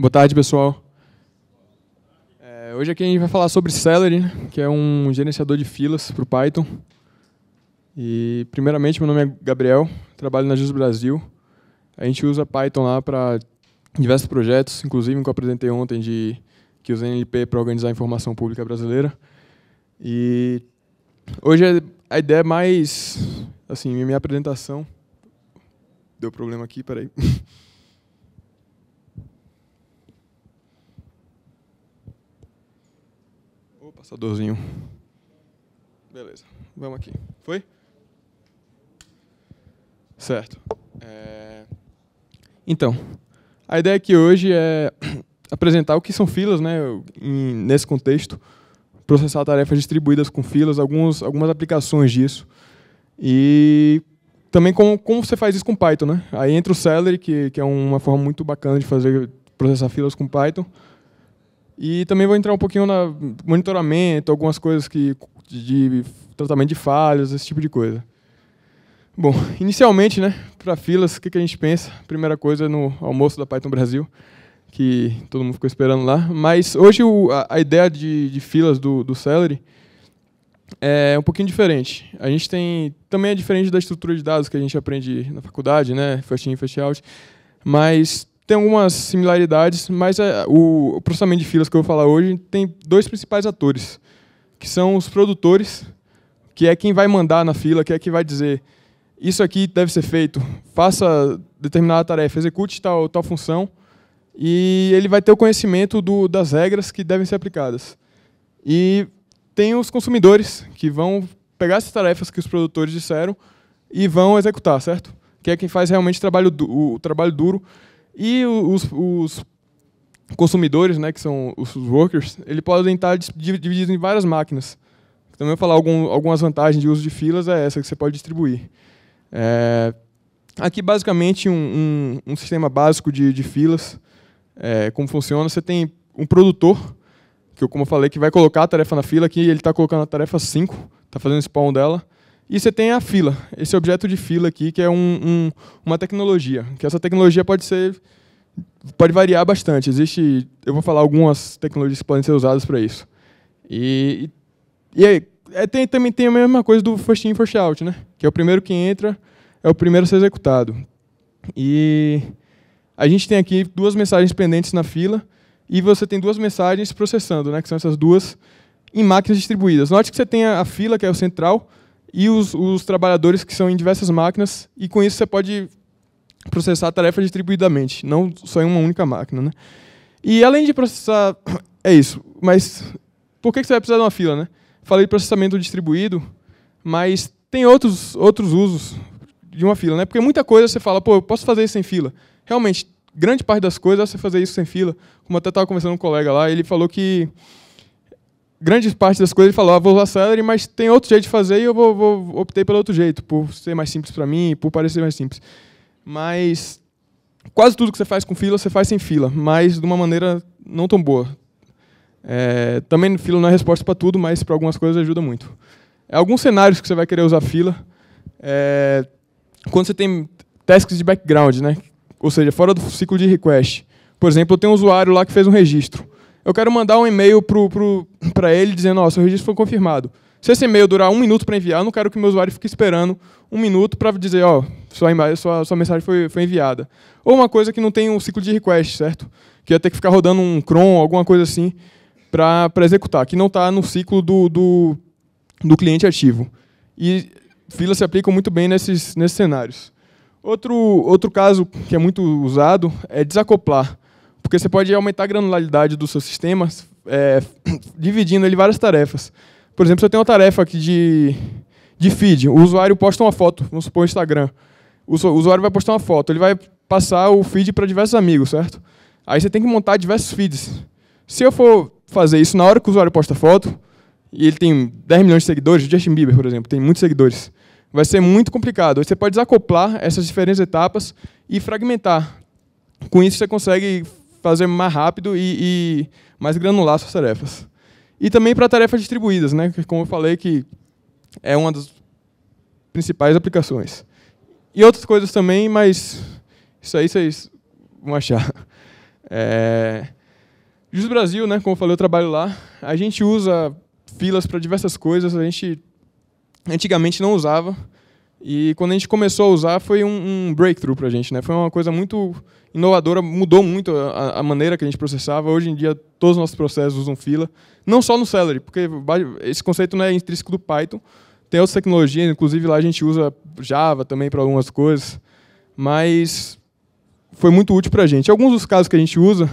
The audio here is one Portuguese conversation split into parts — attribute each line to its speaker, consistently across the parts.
Speaker 1: Boa tarde, pessoal. É, hoje aqui a gente vai falar sobre Celery, né? que é um gerenciador de filas para o Python. E, primeiramente, meu nome é Gabriel, trabalho na Jus Brasil. A gente usa Python lá para diversos projetos, inclusive um que eu apresentei ontem de que usa NLP para organizar a informação pública brasileira. E hoje é, a ideia é mais assim, minha apresentação deu problema aqui, peraí. Passadorzinho. Beleza, vamos aqui. Foi? Certo. É... Então, a ideia aqui hoje é apresentar o que são filas, né, nesse contexto, processar tarefas distribuídas com filas, alguns, algumas aplicações disso. E também como, como você faz isso com Python. Né? Aí entra o Celery, que, que é uma forma muito bacana de fazer processar filas com Python. E também vou entrar um pouquinho na monitoramento, algumas coisas que de tratamento de falhas, esse tipo de coisa. Bom, inicialmente, né, para filas, o que, que a gente pensa? Primeira coisa é no almoço da Python Brasil, que todo mundo ficou esperando lá. Mas hoje o, a, a, ideia de, de filas do, do Celery é um pouquinho diferente. A gente tem também é diferente da estrutura de dados que a gente aprende na faculdade, né, first in, first out. Mas tem algumas similaridades, mas é, o, o processamento de filas que eu vou falar hoje tem dois principais atores, que são os produtores, que é quem vai mandar na fila, que é quem vai dizer isso aqui deve ser feito, faça determinada tarefa, execute tal, tal função, e ele vai ter o conhecimento do, das regras que devem ser aplicadas. E tem os consumidores, que vão pegar essas tarefas que os produtores disseram e vão executar, certo? Que é quem faz realmente trabalho, o trabalho duro e os, os consumidores, né, que são os workers, eles podem estar divididos em várias máquinas. Também vou falar algum, algumas vantagens de uso de filas é essa que você pode distribuir. É, aqui basicamente um, um, um, sistema básico de, de filas, é, como funciona. Você tem um produtor, que eu, como eu falei, que vai colocar a tarefa na fila, aqui ele está colocando a tarefa 5, está fazendo spawn dela. E você tem a fila, esse objeto de fila aqui, que é um, um, uma tecnologia. Que essa tecnologia pode ser pode variar bastante. Existe, eu vou falar algumas tecnologias que podem ser usadas para isso. E, e aí, é, tem, também tem a mesma coisa do first in first out, né? Que é o primeiro que entra é o primeiro a ser executado. E a gente tem aqui duas mensagens pendentes na fila e você tem duas mensagens processando, né? Que são essas duas em máquinas distribuídas. Note que você tem a, a fila que é o central e os, os trabalhadores que são em diversas máquinas, e com isso você pode processar a tarefa distribuidamente, não só em uma única máquina. Né? E além de processar, é isso, mas por que você vai precisar de uma fila? Né? Falei de processamento distribuído, mas tem outros, outros usos de uma fila, né? porque muita coisa você fala, pô, eu posso fazer isso sem fila. Realmente, grande parte das coisas é você fazer isso sem fila, como até estava conversando com um colega lá, ele falou que grande parte das coisas ele falou, ah, vou usar Celery, mas tem outro jeito de fazer e eu vou, vou optei pelo outro jeito, por ser mais simples para mim por parecer mais simples. Mas quase tudo que você faz com fila, você faz sem fila, mas de uma maneira não tão boa. É, também fila não é resposta para tudo, mas para algumas coisas ajuda muito. É, alguns cenários que você vai querer usar fila, é, quando você tem tasks de background, né? ou seja, fora do ciclo de request. Por exemplo, eu tenho um usuário lá que fez um registro eu quero mandar um e-mail para ele dizendo, ó, o seu registro foi confirmado. Se esse e-mail durar um minuto para enviar, eu não quero que o meu usuário fique esperando um minuto para dizer, ó, sua, sua, sua mensagem foi, foi enviada. Ou uma coisa que não tem um ciclo de request, certo? Que ia ter que ficar rodando um cron, alguma coisa assim, para executar, que não está no ciclo do, do, do cliente ativo. E filas se aplicam muito bem nesses, nesses cenários. Outro, outro caso que é muito usado é desacoplar. Porque você pode aumentar a granularidade do seu sistema é, dividindo ele várias tarefas. Por exemplo, se eu tenho uma tarefa aqui de, de feed, o usuário posta uma foto, vamos supor, Instagram. O usuário vai postar uma foto, ele vai passar o feed para diversos amigos, certo? Aí você tem que montar diversos feeds. Se eu for fazer isso na hora que o usuário posta foto, e ele tem 10 milhões de seguidores, Justin Bieber, por exemplo, tem muitos seguidores, vai ser muito complicado. Você pode desacoplar essas diferentes etapas e fragmentar. Com isso, você consegue fazer mais rápido e, e mais granular suas tarefas. E também para tarefas distribuídas, né? como eu falei, que é uma das principais aplicações. E outras coisas também, mas isso aí vocês vão achar. É... Just Brasil, né, como eu falei, eu trabalho lá. A gente usa filas para diversas coisas. A gente antigamente não usava. E quando a gente começou a usar, foi um, um breakthrough para a gente. Né? Foi uma coisa muito inovadora, mudou muito a, a, maneira que a gente processava. Hoje em dia, todos os nossos processos usam fila. Não só no Celery, porque esse conceito não é intrínseco do Python. Tem outras tecnologias, inclusive lá a gente usa Java também para algumas coisas. Mas foi muito útil para a gente. Alguns dos casos que a gente usa...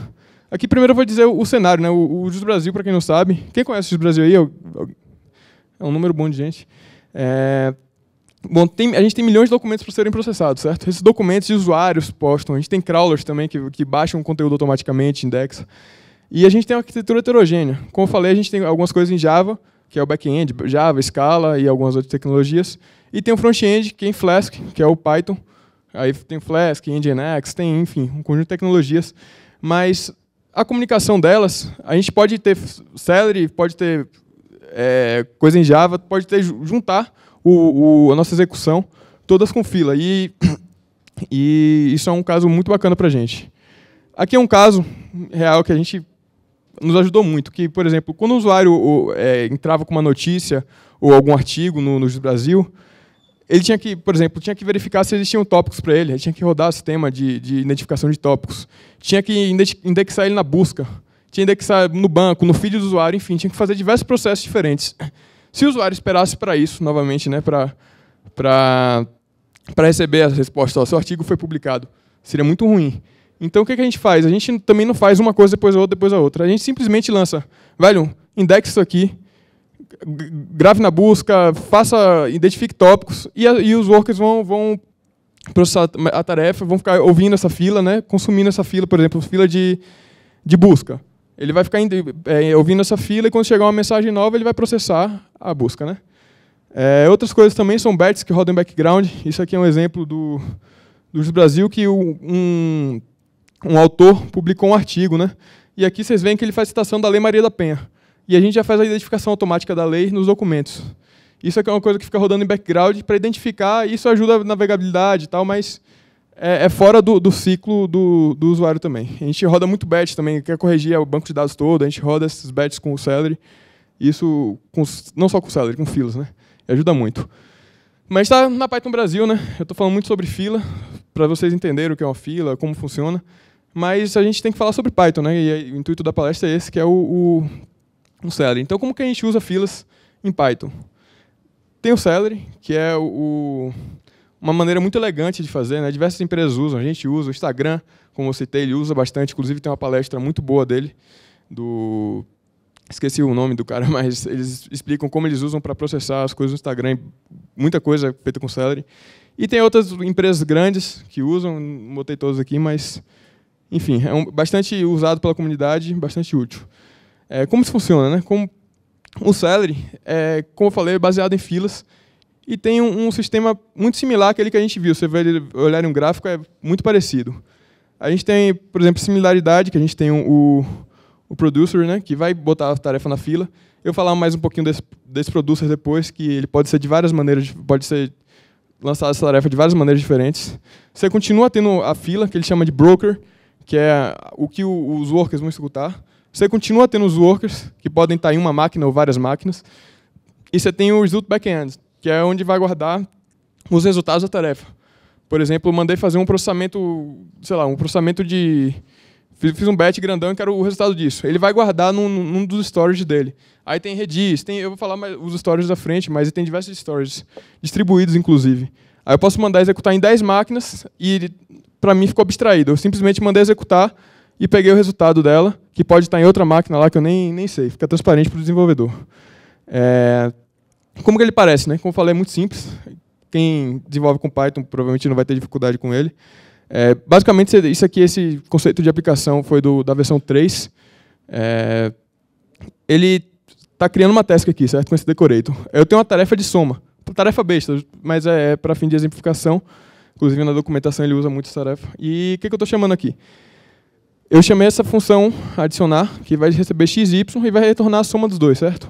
Speaker 1: Aqui primeiro eu vou dizer o, o cenário. Né? O, o Jus Brasil, para quem não sabe... Quem conhece o Jus Brasil aí? É um número bom de gente. É, Bom, tem, a gente tem milhões de documentos para serem processados, certo? Esses documentos de usuários postam. A gente tem crawlers também que, que baixam conteúdo automaticamente, indexa. E a gente tem uma arquitetura heterogênea. Como eu falei, a gente tem algumas coisas em Java, que é o back-end, Java, Scala e algumas outras tecnologias. E tem o front-end, que é em Flask, que é o Python. Aí tem Flask, Nginx, tem, enfim, um conjunto de tecnologias. Mas a comunicação delas, a gente pode ter Celery, pode ter é, coisa em Java, pode ter juntar o, o, a nossa execução, todas com fila. E, e isso é um caso muito bacana para a gente. Aqui é um caso real que a gente nos ajudou muito, que, por exemplo, quando o usuário ou, é, entrava com uma notícia ou algum artigo no, no Brasil, ele tinha que, por exemplo, tinha que verificar se existiam tópicos para ele, ele tinha que rodar o sistema de, de identificação de tópicos, tinha que indexar ele na busca, tinha que indexar no banco, no feed do usuário, enfim, tinha que fazer diversos processos diferentes. Se o usuário esperasse para isso, novamente, né, para receber a resposta, ó, seu artigo foi publicado, seria muito ruim. Então o que, a gente faz? A gente também não faz uma coisa depois a outra, depois a outra. A gente simplesmente lança, velho, indexe isso aqui, grave na busca, faça, identifique tópicos e, a, e os workers vão, vão processar a tarefa, vão ficar ouvindo essa fila, né, consumindo essa fila, por exemplo, fila de, de busca. Ele vai ficar é, ouvindo essa fila e quando chegar uma mensagem nova, ele vai processar a busca. Né? É, outras coisas também são bets que rodam em background. Isso aqui é um exemplo do, do Brasil que um, um autor publicou um artigo. Né? E aqui vocês veem que ele faz citação da Lei Maria da Penha. E a gente já faz a identificação automática da lei nos documentos. Isso aqui é uma coisa que fica rodando em background para identificar, isso ajuda a navegabilidade e tal, mas é, é fora do, do ciclo do, do, usuário também. A gente roda muito batch também, quer corrigir o banco de dados todo, a gente roda esses batches com o Celery. Isso, com, não só com o Celery, com filas, né? E ajuda muito. Mas está na Python Brasil, né? Eu estou falando muito sobre fila, para vocês entenderem o que é uma fila, como funciona. Mas a gente tem que falar sobre Python, né? E o intuito da palestra é esse, que é o, o, o Celery. Então, como que a gente usa filas em Python? Tem o Celery, que é o, o uma maneira muito elegante de fazer, né? Diversas empresas usam, a gente usa, o Instagram, como eu citei, ele usa bastante, inclusive tem uma palestra muito boa dele, do esqueci o nome do cara, mas eles explicam como eles usam para processar as coisas no Instagram, muita coisa feita com Celery. E tem outras empresas grandes que usam, não botei todos aqui, mas enfim, é um, bastante usado pela comunidade, bastante útil. É, como isso funciona, né? Como o Celery, é, como eu falei, é baseado em filas e tem um, um, sistema muito similar àquele que a gente viu. Você olhar em um gráfico, é muito parecido. A gente tem, por exemplo, similaridade, que a gente tem um, o, o producer, né, que vai botar a tarefa na fila. Eu vou falar mais um pouquinho desse, desse producer depois, que ele pode ser de várias maneiras, pode ser lançado essa tarefa de várias maneiras diferentes. Você continua tendo a fila, que ele chama de broker, que é o que os workers vão executar. Você continua tendo os workers, que podem estar em uma máquina ou várias máquinas. E você tem o result backend que é onde vai guardar os resultados da tarefa. Por exemplo, mandei fazer um processamento, sei lá, um processamento de. Fiz um batch grandão e quero o resultado disso. Ele vai guardar num, num dos storages dele. Aí tem redis, tem, eu vou falar os storages da frente, mas tem diversos storages, distribuídos inclusive. Aí eu posso mandar executar em 10 máquinas e para mim ficou abstraído. Eu simplesmente mandei executar e peguei o resultado dela, que pode estar em outra máquina lá que eu nem, nem sei, fica transparente para o desenvolvedor. É, como que ele parece, né? Como eu falei, é muito simples. Quem desenvolve com Python provavelmente não vai ter dificuldade com ele. É, basicamente, isso aqui, esse conceito de aplicação foi do, da versão 3. É, ele está criando uma task aqui, certo? Com esse decorator. Eu tenho uma tarefa de soma. Tarefa besta, mas é, é para fim de exemplificação. Inclusive, na documentação ele usa muito essa tarefa. E o que, que eu estou chamando aqui? Eu chamei essa função adicionar, que vai receber x e y e vai retornar a soma dos dois, certo?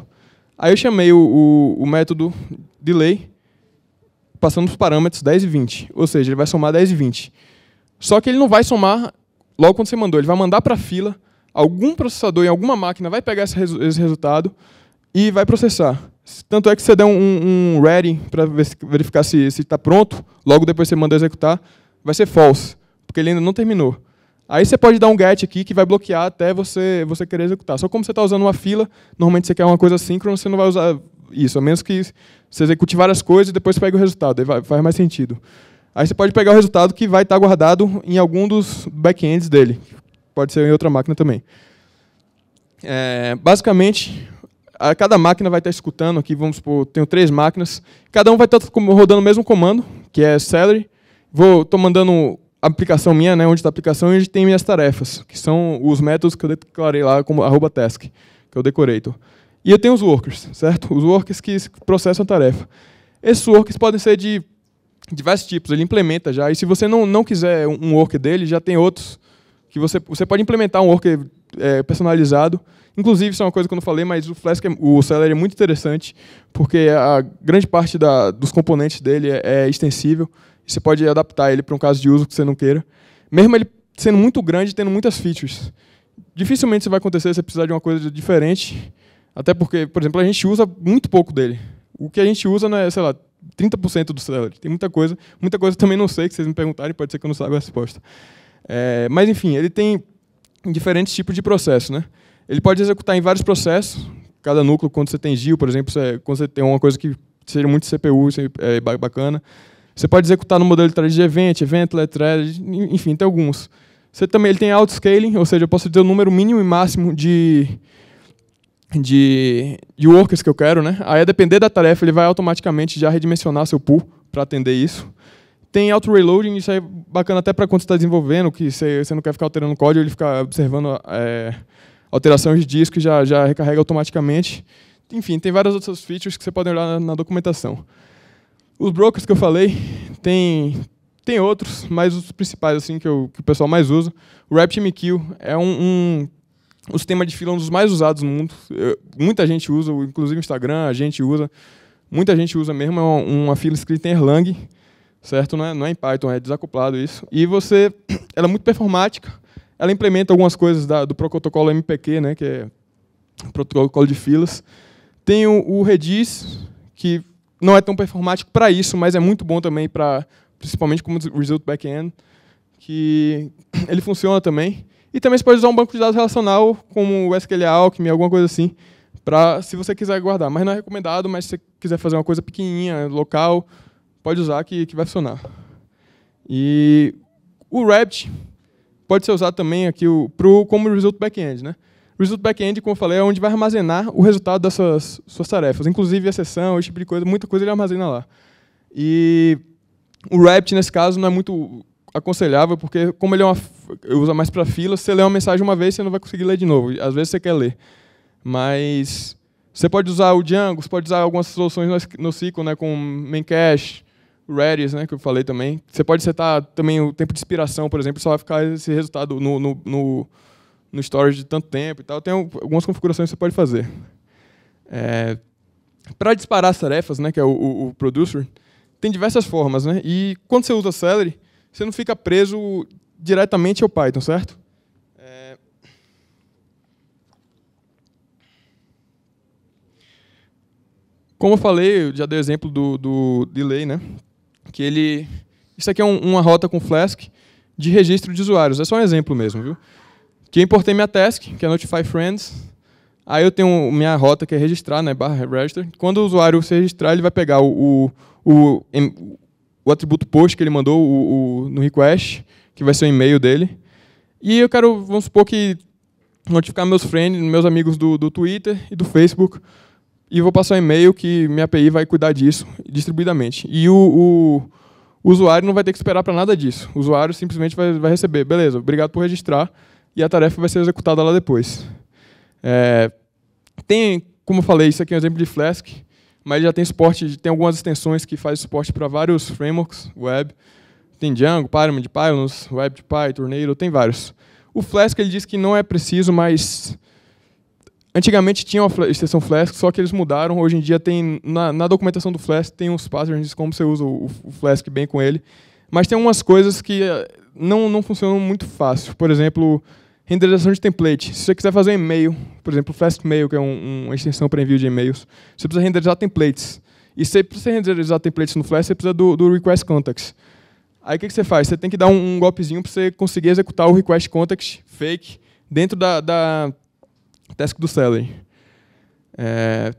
Speaker 1: Aí eu chamei o, o, o método delay, passando os parâmetros 10 e 20. Ou seja, ele vai somar 10 e 20. Só que ele não vai somar logo quando você mandou. Ele vai mandar para a fila, algum processador em alguma máquina vai pegar esse, resu esse, resultado e vai processar. Tanto é que você der um, um ready para verificar se está pronto, logo depois você manda executar, vai ser false, porque ele ainda não terminou. Aí você pode dar um get aqui que vai bloquear até você, você querer executar. Só como você está usando uma fila, normalmente você quer uma coisa síncrona, você não vai usar isso, a menos que você execute várias coisas e depois pegue o resultado. Aí vai, faz mais sentido. Aí você pode pegar o resultado que vai estar tá guardado em algum dos backends dele. Pode ser em outra máquina também. É, basicamente, a cada máquina vai estar tá escutando aqui, vamos supor, tenho três máquinas, cada um vai estar tá rodando o mesmo comando, que é celery. Vou, tô mandando aplicação minha, né, onde está a aplicação e onde tem minhas tarefas, que são os métodos que eu declarei lá como arroba task, que eu decorei. Então. E eu tenho os workers, certo? Os workers que processam a tarefa. Esses workers podem ser de diversos tipos, ele implementa já. E se você não, não quiser um worker dele, já tem outros que você, você pode implementar um worker é, personalizado. Inclusive, isso é uma coisa que eu não falei, mas o Flask, é, o Celery é muito interessante, porque a grande parte da, dos componentes dele é, é extensível. Você pode adaptar ele para um caso de uso que você não queira. Mesmo ele sendo muito grande e tendo muitas features. Dificilmente isso vai acontecer se você precisar de uma coisa diferente. Até porque, por exemplo, a gente usa muito pouco dele. O que a gente usa não é, sei lá, 30% do Celery. Tem muita coisa. Muita coisa também não sei, que vocês me perguntarem, pode ser que eu não saiba a resposta. É, mas, enfim, ele tem diferentes tipos de processo. Né? Ele pode executar em vários processos. Cada núcleo, quando você tem GIL, por exemplo, você, quando você tem uma coisa que seja muito CPU, isso é bacana. Você pode executar no modelo de thread de event, event, let thread, enfim, tem alguns. Você também ele tem scaling, ou seja, eu posso dizer o número mínimo e máximo de, de, de workers que eu quero. Né? Aí, a depender da tarefa, ele vai automaticamente já redimensionar seu pool para atender isso. Tem auto-reloading, isso é bacana até para quando você está desenvolvendo, que você, você não quer ficar alterando o código, ele fica observando é, alterações de disco e já, já recarrega automaticamente. Enfim, tem várias outras features que você pode olhar na, na documentação. Os brokers que eu falei, tem, tem outros, mas os principais assim que, eu, que o pessoal mais usa. O RaptMQ é um, um o sistema de fila um dos mais usados no mundo. Eu, muita gente usa, inclusive o Instagram, a gente usa. Muita gente usa mesmo, é uma, uma fila escrita em Erlang, certo? Não é, não é, em Python, é desacoplado isso. E você, ela é muito performática, ela implementa algumas coisas da, do protocolo MPQ, né, que é protocolo de filas. Tem o, o Redis, que não é tão performático para isso, mas é muito bom também para principalmente como result backend, que ele funciona também. E também você pode usar um banco de dados relacional como o SQL Alchemy, alguma coisa assim, para se você quiser guardar. Mas não é recomendado, mas se você quiser fazer uma coisa pequenininha, local, pode usar que, que vai funcionar. E o Rabbit pode ser usado também aqui o, pro, como result backend, né? O Result Backend, como eu falei, é onde vai armazenar o resultado das suas, suas tarefas. Inclusive a sessão, esse tipo de coisa, muita coisa ele armazena lá. E o Rabbit, nesse caso, não é muito aconselhável, porque como ele é uma, usa mais para fila, você lê uma mensagem uma vez, você não vai conseguir ler de novo. Às vezes você quer ler. Mas você pode usar o Django, você pode usar algumas soluções no SQL, né, com cache Redis, né, que eu falei também. Você pode setar também o tempo de expiração por exemplo, só vai ficar esse resultado no, no, no no storage de tanto tempo e tal. Tem algumas configurações que você pode fazer. É, para disparar as tarefas, né, que é o, o, o, producer, tem diversas formas. Né? E quando você usa Celery, você não fica preso diretamente ao Python, certo? É, como eu falei, eu já dei o exemplo do, do delay, né? que ele... Isso aqui é um, uma rota com Flask de registro de usuários. É só um exemplo mesmo, viu? que importei minha task, que é Notify Friends. Aí eu tenho minha rota, que é registrar, né, barra register. Quando o usuário se registrar, ele vai pegar o, o, o, o atributo post que ele mandou o, o, no request, que vai ser o e-mail dele. E eu quero, vamos supor que notificar meus friends, meus amigos do, do Twitter e do Facebook, e vou passar um e-mail que minha API vai cuidar disso distribuidamente. E o, o usuário não vai ter que esperar para nada disso. O usuário simplesmente vai, vai receber, beleza, obrigado por registrar, e a tarefa vai ser executada lá depois. É, tem, como eu falei, isso aqui é um exemplo de Flask, mas já tem suporte, tem algumas extensões que faz suporte para vários frameworks web. Tem Django, Paramount, Pylons, Py, Tornado, tem vários. O Flask ele diz que não é preciso, mas antigamente tinha uma extensão Flask, só que eles mudaram. Hoje em dia tem na, na documentação do Flask tem uns patterns como você usa o, o Flask bem com ele, mas tem algumas coisas que eh, não não funcionam muito fácil. Por exemplo, renderização de template. Se você quiser fazer um e-mail, por exemplo, o Fastmail, que é um, uma extensão para envio de e-mails, você precisa renderizar templates. E se você renderizar templates no Flash, você precisa do, do request context. Aí o que, que, você faz? Você tem que dar um, um golpezinho para você conseguir executar o request context fake dentro da, da task do celery. É...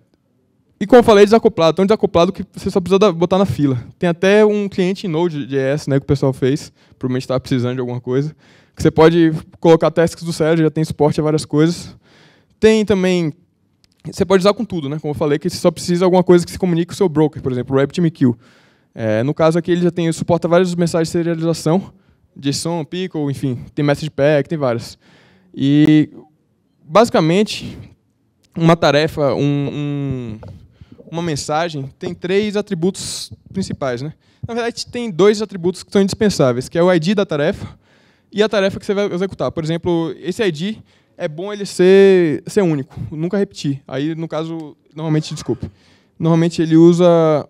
Speaker 1: E como eu falei, desacoplado. Tão desacoplado que você só precisa botar na fila. Tem até um cliente em Node.js né, que o pessoal fez. Provavelmente estava precisando de alguma coisa que você pode colocar tasks do Celery, já tem suporte a várias coisas. Tem também você pode usar com tudo, né? Como eu falei, que você só precisa de alguma coisa que se comunique com o seu broker, por exemplo, o RabbitMQ. É, no caso aqui, ele já tem, ele suporta várias mensagens de serialização, de JSON, Pickle, enfim, tem message pack, tem várias. E, basicamente, uma tarefa, um, um, uma mensagem, tem três atributos principais, né? Na verdade, tem dois atributos que são indispensáveis, que é o ID da tarefa e a tarefa que você vai executar. Por exemplo, esse ID é bom ele ser, ser único, nunca repetir. Aí, no caso, normalmente, desculpe, normalmente ele usa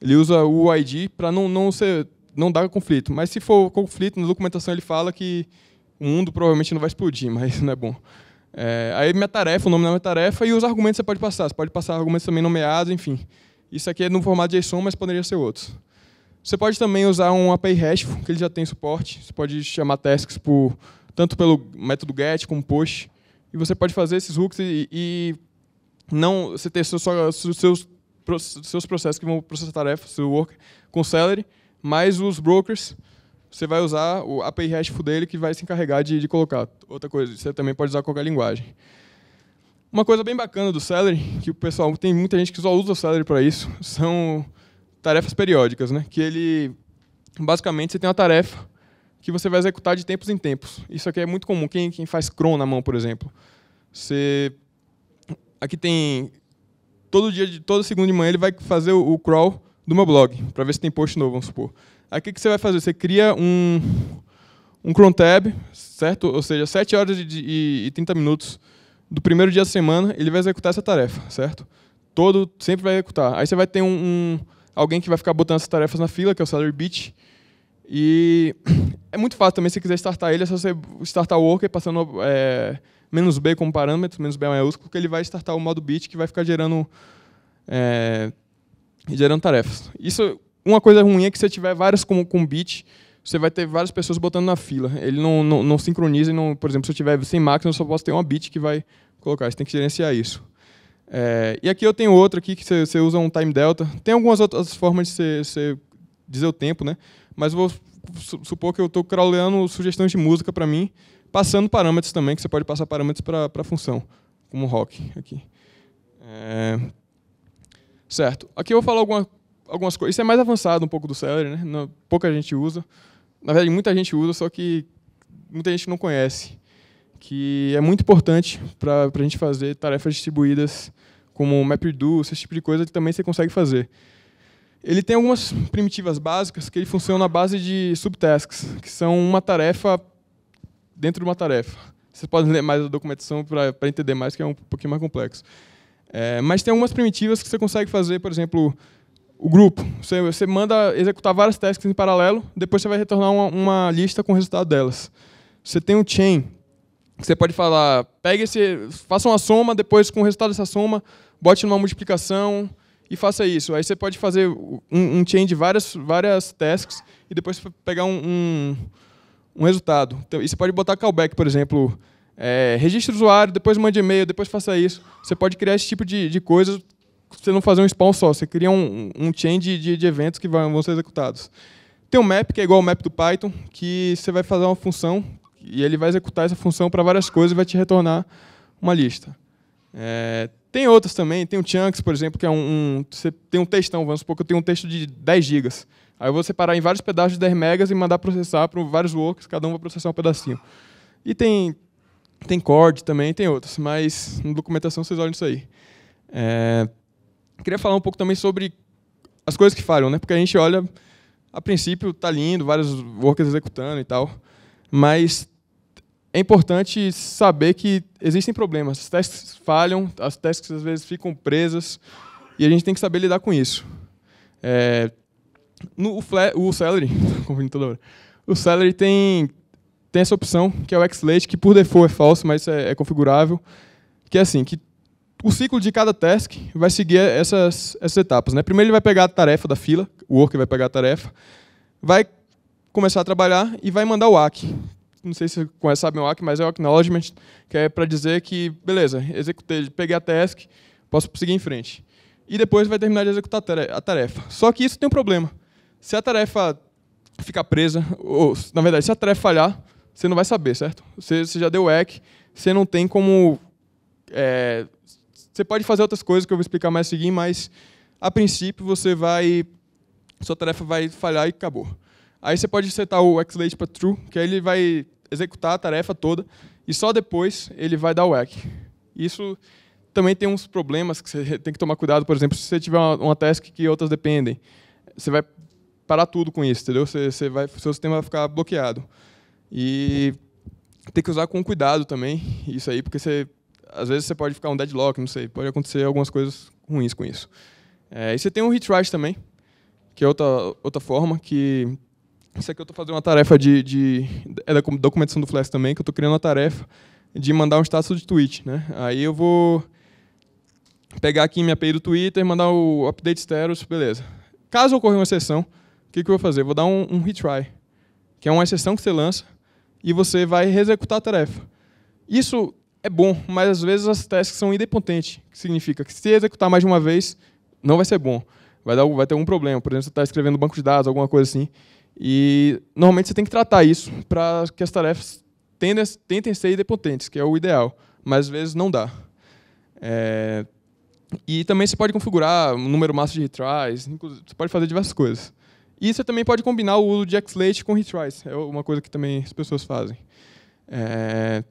Speaker 1: ele usa o ID para não, não, ser, não dar conflito. Mas se for conflito, na documentação ele fala que o mundo provavelmente não vai explodir, mas não é bom. É, aí minha tarefa, o nome da minha tarefa e os argumentos você pode passar. Você pode passar argumentos também nomeados, enfim. Isso aqui é no formato JSON, mas poderia ser outros. Você pode também usar um API RESTful, que ele já tem suporte. Você pode chamar tasks por, tanto pelo método GET como POST. E você pode fazer esses hooks e, e não você ter seus, seus, seus processos que vão processar tarefas, seu work, com Celery, mais os brokers você vai usar o API RESTful dele que vai se encarregar de, de, colocar. Outra coisa, você também pode usar qualquer linguagem. Uma coisa bem bacana do Celery, que o pessoal tem muita gente que só usa o Celery para isso, são tarefas periódicas, né? Que ele basicamente você tem uma tarefa que você vai executar de tempos em tempos. Isso aqui é muito comum. Quem, quem faz cron na mão, por exemplo, você aqui tem todo dia, de toda segunda de manhã ele vai fazer o, o crawl do meu blog para ver se tem post novo, vamos supor. Aqui que você vai fazer, você cria um um cron tab, certo? Ou seja, 7 horas e, e, e 30 minutos do primeiro dia da semana, ele vai executar essa tarefa, certo? Todo sempre vai executar. Aí você vai ter um, um alguém que vai ficar botando essas tarefas na fila, que é o Salary Beach. E é muito fácil também, se você quiser startar ele, é só você startar o worker é passando é, menos B como parâmetro, menos B maiúsculo, que ele vai startar o modo bit que vai ficar gerando, é, gerando tarefas. Isso, uma coisa ruim é que se você tiver várias com, com bit, você vai ter várias pessoas botando na fila. Ele não, não, não sincroniza, não, por exemplo, se eu tiver sem máquina, eu só posso ter uma bit que vai colocar. Você tem que gerenciar isso. É, e aqui eu tenho outro aqui que você usa um time delta. Tem algumas outras formas de você dizer o tempo, né? Mas vou su supor que eu estou crawleando sugestões de música para mim, passando parâmetros também, que você pode passar parâmetros para a função, como rock aqui. É, certo. Aqui eu vou falar alguma, algumas coisas. Isso é mais avançado um pouco do Celery, né? Não, pouca gente usa. Na verdade, muita gente usa, só que muita gente não conhece que é muito importante para a gente fazer tarefas distribuídas como MapReduce, esse tipo de coisa que também você consegue fazer. Ele tem algumas primitivas básicas que ele funciona na base de subtasks, que são uma tarefa dentro de uma tarefa. Vocês podem ler mais a documentação para entender mais, que é um pouquinho mais complexo. É, mas tem algumas primitivas que você consegue fazer, por exemplo, o grupo. Você, você manda executar várias tasks em paralelo, depois você vai retornar uma, uma lista com o resultado delas. Você tem o um chain, você pode falar, pegue esse, faça uma soma, depois com o resultado dessa soma, bote numa multiplicação e faça isso. Aí você pode fazer um, um chain de várias, várias tasks e depois pegar um, um, um resultado. Então, e você pode botar callback, por exemplo, é, registre o usuário, depois mande e-mail, depois faça isso. Você pode criar esse tipo de, de coisa, você não fazer um spawn só, você cria um, um chain de, de, de eventos que vão, vão ser executados. Tem um map, que é igual ao map do Python, que você vai fazer uma função e ele vai executar essa função para várias coisas e vai te retornar uma lista. É, tem outras também, tem o Chunks, por exemplo, que é um, um, Você tem um textão, vamos supor que eu tenho um texto de 10 gigas. Aí eu vou separar em vários pedaços de 10 megas e mandar processar para vários works, cada um vai processar um pedacinho. E tem tem Cord também, tem outros, mas na documentação vocês olham isso aí. É, queria falar um pouco também sobre as coisas que falham, né? Porque a gente olha, a princípio está lindo, vários workers executando e tal, mas é importante saber que existem problemas. As testes falham, as testes às vezes ficam presas e a gente tem que saber lidar com isso. É, no, o, o Celery, toda hora, o Celery tem, tem essa opção, que é o Xlate, que por default é falso, mas é, é, configurável, que é assim, que o ciclo de cada task vai seguir essas, essas etapas. Né? Primeiro ele vai pegar a tarefa da fila, o worker vai pegar a tarefa, vai começar a trabalhar e vai mandar o ACK, não sei se conhece sabem o ACK, mas é o acknowledgement, que é para dizer que, beleza, executei, peguei a task, posso seguir em frente. E depois vai terminar de executar a tarefa. Só que isso tem um problema. Se a tarefa ficar presa, ou, na verdade, se a tarefa falhar, você não vai saber, certo? Você, você já deu hack, você não tem como... É, você pode fazer outras coisas que eu vou explicar mais seguir, mas, a princípio, você vai... Sua tarefa vai falhar e acabou. Aí você pode setar o xlate para true, que aí ele vai executar a tarefa toda e só depois ele vai dar o hack. Isso também tem uns problemas que você tem que tomar cuidado, por exemplo, se você tiver uma, uma task que outras dependem, você vai parar tudo com isso, entendeu? Você, você vai, seu sistema vai ficar bloqueado. E tem que usar com cuidado também isso aí, porque você, às vezes você pode ficar um deadlock, não sei, pode acontecer algumas coisas ruins com isso. É, e você tem o retry também, que é outra, outra forma que isso aqui eu estou fazendo uma tarefa de, de, É da documentação do Flash também, que eu estou criando uma tarefa de mandar um status de tweet. Né? Aí eu vou pegar aqui minha API do Twitter, mandar o update status, beleza. Caso ocorra uma exceção, o que, que eu vou fazer? Eu vou dar um, um, retry, que é uma exceção que você lança e você vai reexecutar a tarefa. Isso é bom, mas às vezes as tasks são idempotentes, que significa que se executar mais de uma vez, não vai ser bom. Vai, dar, vai ter algum problema. Por exemplo, você está escrevendo banco de dados, alguma coisa assim. E normalmente você tem que tratar isso para que as tarefas tendem, tentem ser idempotentes, que é o ideal, mas às vezes não dá. É... E também você pode configurar um número máximo de retries, você pode fazer diversas coisas. E você também pode combinar o uso de Xlate com retries, é uma coisa que também as pessoas fazem. É...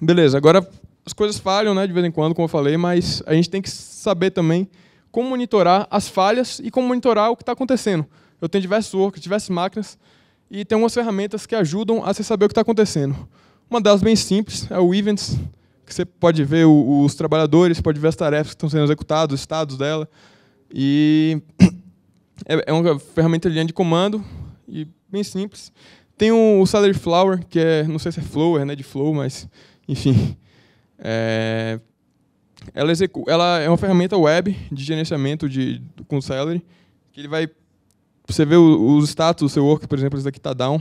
Speaker 1: Beleza, agora as coisas falham né, de vez em quando, como eu falei, mas a gente tem que saber também como monitorar as falhas e como monitorar o que está acontecendo eu tenho diversos workers, diversas máquinas, e tem umas ferramentas que ajudam a você saber o que está acontecendo. Uma delas bem simples é o Events, que você pode ver os trabalhadores, pode ver as tarefas que estão sendo executadas, os estados dela. E é, é uma ferramenta de linha de comando e bem simples. Tem o Salary Flower, que é, não sei se é Flower, né, de Flow, mas enfim. É, ela, execu ela é uma ferramenta web de gerenciamento de, com Salary, que ele vai você vê os status, do seu work, por exemplo, esse daqui está down.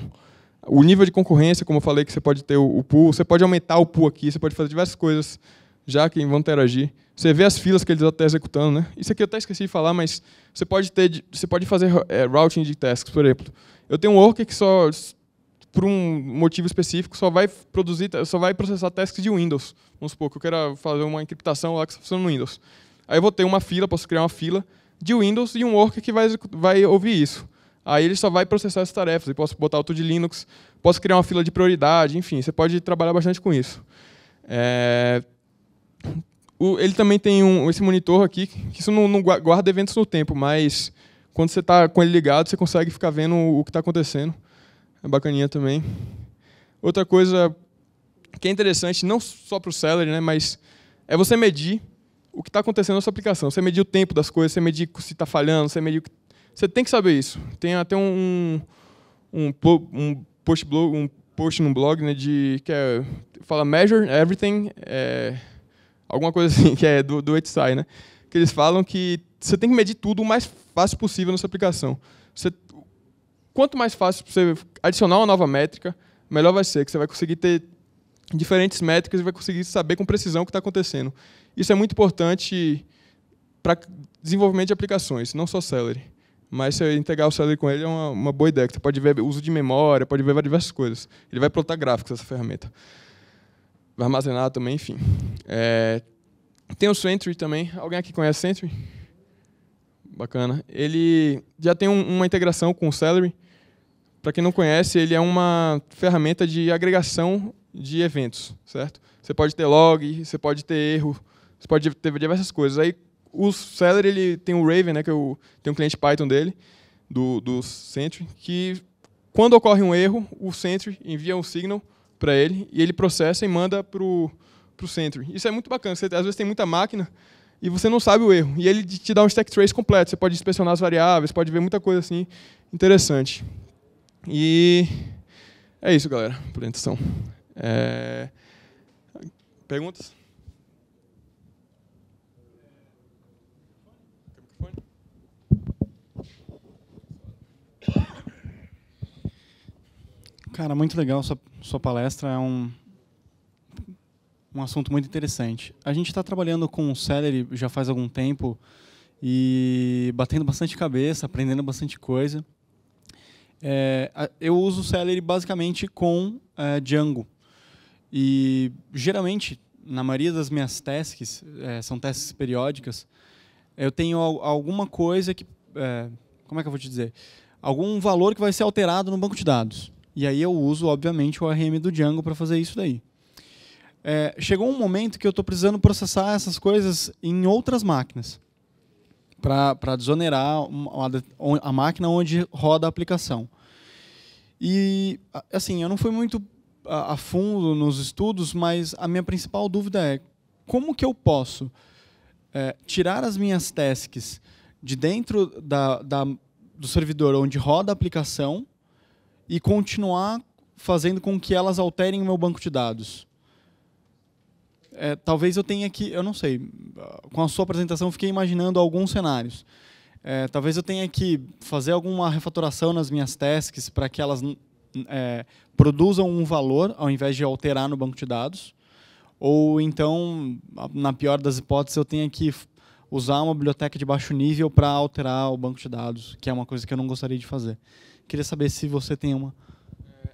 Speaker 1: O nível de concorrência, como eu falei, que você pode ter o, pool, você pode aumentar o pool aqui, você pode fazer diversas coisas já que vão interagir. Você vê as filas que eles até executando, né? Isso aqui eu até esqueci de falar, mas você pode ter, você pode fazer é, routing de tasks, por exemplo. Eu tenho um worker que só por um motivo específico só vai produzir, só vai processar tasks de Windows. Vamos supor que eu quero fazer uma encriptação lá que está funcionando no Windows. Aí eu vou ter uma fila, posso criar uma fila de Windows e um worker que vai, vai ouvir isso. Aí ele só vai processar essas tarefas. Eu posso botar outro de Linux, posso criar uma fila de prioridade, enfim, você pode trabalhar bastante com isso. É... O, ele também tem um, esse monitor aqui, que isso não, não guarda eventos no tempo, mas quando você está com ele ligado, você consegue ficar vendo o que está acontecendo. É bacaninha também. Outra coisa que é interessante, não só para o Celery, né, mas é você medir o que está acontecendo na sua aplicação. Você medir o tempo das coisas, você medir se está falhando, você medir. Você tem que saber isso. Tem até um, um, um post blog, um post blog né, de que é, fala measure everything, é, alguma coisa assim que é do do HSI, né? Que eles falam que você tem que medir tudo o mais fácil possível na sua aplicação. Você, quanto mais fácil você adicionar uma nova métrica, melhor vai ser, que você vai conseguir ter diferentes métricas e vai conseguir saber com precisão o que está acontecendo. Isso é muito importante para desenvolvimento de aplicações, não só Celery. Mas se integrar o Celery com ele é uma, uma boa ideia, você pode ver uso de memória, pode ver diversas coisas. Ele vai plotar gráficos, essa ferramenta. Vai armazenar também, enfim. É... tem o Sentry também. Alguém aqui conhece Sentry? Bacana. Ele já tem um, uma integração com o Celery. Para quem não conhece, ele é uma ferramenta de agregação de eventos, certo? Você pode ter log, você pode ter erro, você pode ter diversas coisas. Aí o Celery ele tem o Raven, né, que eu é tenho um cliente Python dele, do, do Sentry, que quando ocorre um erro, o Sentry envia um signal para ele e ele processa e manda para o Sentry. Isso é muito bacana. Você, às vezes tem muita máquina e você não sabe o erro. E ele te dá um stack trace completo. Você pode inspecionar as variáveis, pode ver muita coisa assim interessante. E é isso, galera. Apresentação. É... Perguntas?
Speaker 2: Cara, muito legal sua, sua palestra. É um, um assunto muito interessante. A gente está trabalhando com o Celery já faz algum tempo e batendo bastante cabeça, aprendendo bastante coisa. É, eu uso o Celery basicamente com é, Django. E geralmente, na maioria das minhas tasks, é, são tasks periódicas, eu tenho alguma coisa que. É, como é que eu vou te dizer? Algum valor que vai ser alterado no banco de dados. E aí eu uso, obviamente, o ORM do Django para fazer isso daí. É, chegou um momento que eu estou precisando processar essas coisas em outras máquinas para desonerar uma, a máquina onde roda a aplicação. E, assim, eu não fui muito a, a fundo nos estudos, mas a minha principal dúvida é como que eu posso é, tirar as minhas tasks de dentro da, da, do servidor onde roda a aplicação e continuar fazendo com que elas alterem o meu banco de dados é, talvez eu tenha que, eu não sei, com a sua apresentação eu fiquei imaginando alguns cenários. É, talvez eu tenha que fazer alguma refatoração nas minhas tasks para que elas é, produzam um valor ao invés de alterar no banco de dados. Ou então, na pior das hipóteses, eu tenha que usar uma biblioteca de baixo nível para alterar o banco de dados, que é uma coisa que eu não gostaria de fazer. Queria saber se você tem uma. É,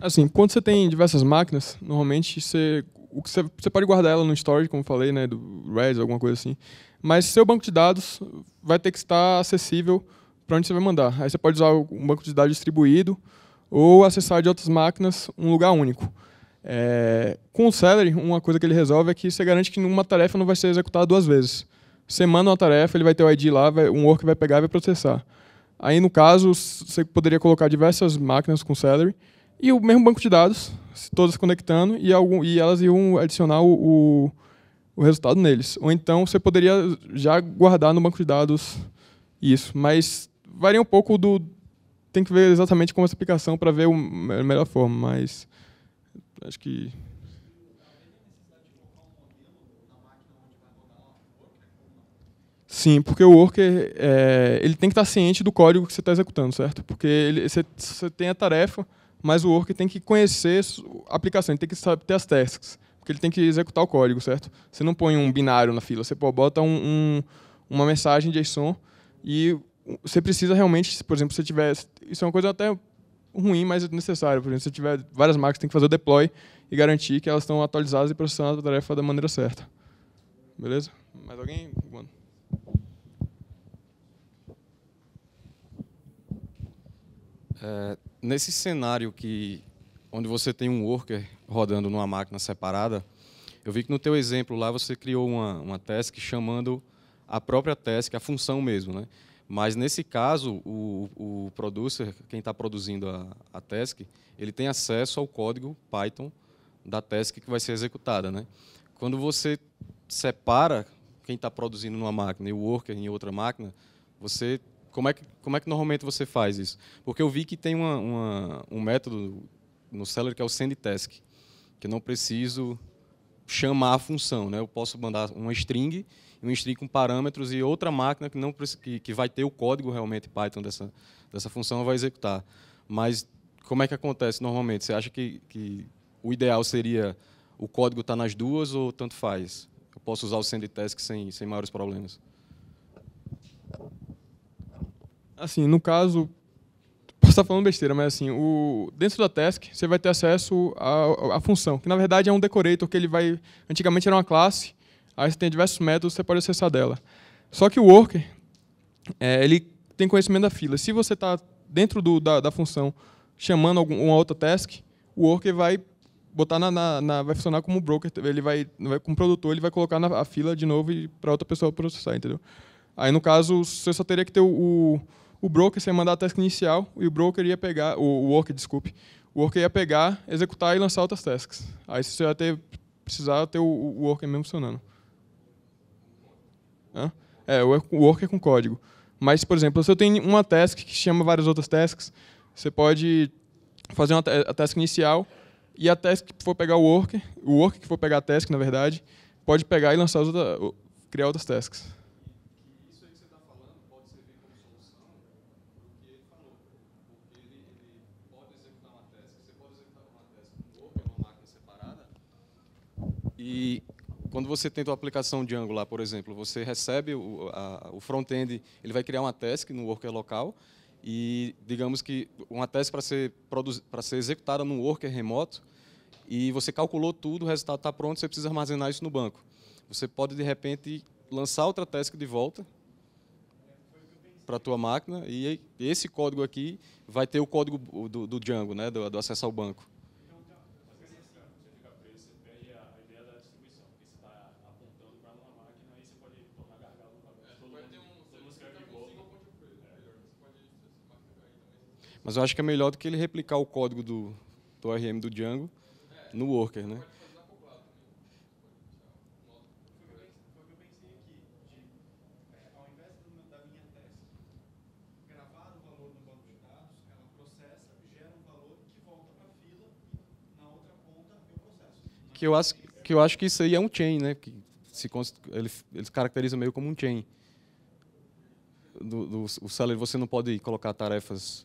Speaker 2: assim, quando você tem diversas máquinas,
Speaker 1: normalmente você o que você pode guardar ela no storage, como falei, né, do RES, alguma coisa assim. Mas seu banco de dados vai ter que estar acessível para onde você vai mandar. Aí você pode usar um banco de dados distribuído ou acessar de outras máquinas um lugar único. É, com o Celery, uma coisa que ele resolve é que você garante que nenhuma tarefa não vai ser executada duas vezes. Você manda uma tarefa, ele vai ter o ID lá, vai, um work vai pegar e vai processar. Aí, no caso, você poderia colocar diversas máquinas com Celery, e o mesmo banco de dados, todas conectando, e, algum, e elas iam adicionar o, o, o resultado neles. Ou então você poderia já guardar no banco de dados isso. Mas varia um pouco do. Tem que ver exatamente como essa aplicação para ver a melhor forma, mas acho que Sim, porque o worker é, ele tem que estar ciente do código que você está executando, certo? Porque ele, você, você tem a tarefa, mas o worker tem que conhecer a aplicação, ele tem que saber ter as tasks, porque ele tem que executar o código, certo? Você não põe um binário na fila, você bota um, um, uma mensagem JSON e você precisa realmente, por exemplo, se você tiver, isso é uma coisa até ruim, mas é necessário. Por exemplo, se tiver várias máquinas, tem que fazer o deploy e garantir que elas estão atualizadas e processando a tarefa da maneira certa. Beleza? Mais alguém?
Speaker 3: É, nesse cenário que onde você tem um worker rodando numa máquina separada, eu vi que no teu exemplo lá você criou uma, uma task chamando a própria task, a função mesmo, né? Mas nesse caso, o, o producer, quem está produzindo a, a task, ele tem acesso ao código Python da task que vai ser executada, né? Quando você separa quem está produzindo numa máquina e o worker em outra máquina, você como é que, como é que normalmente você faz isso? Porque eu vi que tem uma, uma, um método no Celery que é o send task, que eu não preciso chamar a função, né? Eu posso mandar uma string, um string com parâmetros e outra máquina que não que, que vai ter o código realmente Python dessa dessa função vai executar. Mas como é que acontece normalmente? Você acha que, que o ideal seria o código estar tá nas duas ou tanto faz? Eu posso usar o send task sem, sem maiores problemas?
Speaker 1: assim, no caso, posso estar falando besteira, mas assim, o, dentro da task você vai ter acesso à, à função, que na verdade é um decorator que ele vai. Antigamente era uma classe, aí você tem diversos métodos, você pode acessar dela. Só que o worker, é, ele tem conhecimento da fila. Se você está dentro do, da, da, função chamando algum, uma outra task, o worker vai botar na, na, na, vai funcionar como broker ele vai, vai como produtor ele vai colocar na fila de novo para outra pessoa processar entendeu aí no caso você só teria que ter o, o o broker, você ia mandar a task inicial e o broker ia pegar, o, worker, desculpe, o worker ia pegar, executar e lançar outras tasks. Aí você ia ter, precisar ter o, o worker mesmo funcionando. Hã? É, o worker é com código. Mas, por exemplo, se eu tenho uma task que chama várias outras tasks, você pode fazer uma, a task inicial e a task que for pegar o worker, o worker que for pegar a task, na verdade, pode pegar e lançar outra, criar outras tasks.
Speaker 3: E quando você tenta a aplicação de Angular, por exemplo, você recebe o, o front-end, ele vai criar uma task no worker local e digamos que uma task para ser ser executada num worker remoto e você calculou tudo, o resultado está pronto, você precisa armazenar isso no banco. Você pode de repente lançar outra task de volta para a tua máquina e esse código aqui vai ter o código do, do Django, né, do, do acesso ao banco. Mas eu acho que é melhor do que ele replicar o código do, do RM do Django no worker, né? que eu acho que eu acho que isso aí é um chain, né? Que se ele, ele caracteriza meio como um chain. Do, do o seller você não pode colocar tarefas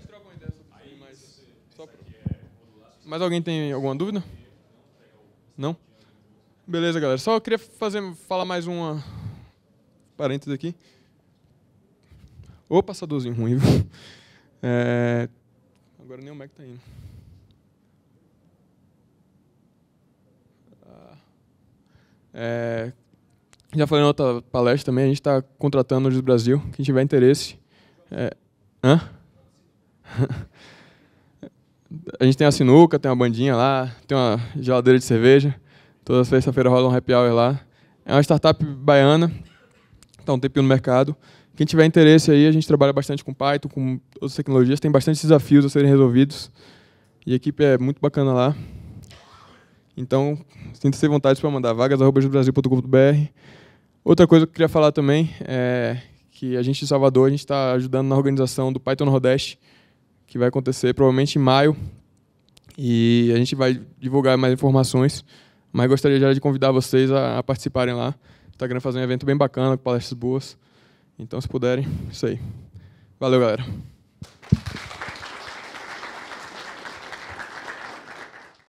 Speaker 1: Mais alguém tem alguma dúvida? Não? Beleza, galera. Só queria fazer, falar mais uma parênteses aqui. Ô, passadorzinho ruim, É... Agora nem o Mac tá indo. Ah, é... Já falei em outra palestra também, a gente está contratando do Brasil. Quem tiver interesse. É... Hã? a gente tem a sinuca, tem uma bandinha lá, tem uma geladeira de cerveja. Toda sexta-feira rola um happy hour lá. É uma startup baiana, está um tempinho no mercado. Quem tiver interesse aí, a gente trabalha bastante com Python, com outras tecnologias, tem bastante desafios a serem resolvidos. E a equipe é muito bacana lá. Então, sinta-se vontade para mandar vagas.brasil.com.br. Outra coisa que eu queria falar também é que a gente de Salvador, a gente está ajudando na organização do Python Nordeste, que vai acontecer provavelmente em maio. E a gente vai divulgar mais informações. Mas gostaria já de convidar vocês a, a participarem lá. O Instagram fazer um evento bem bacana, com palestras boas. Então, se puderem, isso aí. Valeu, galera.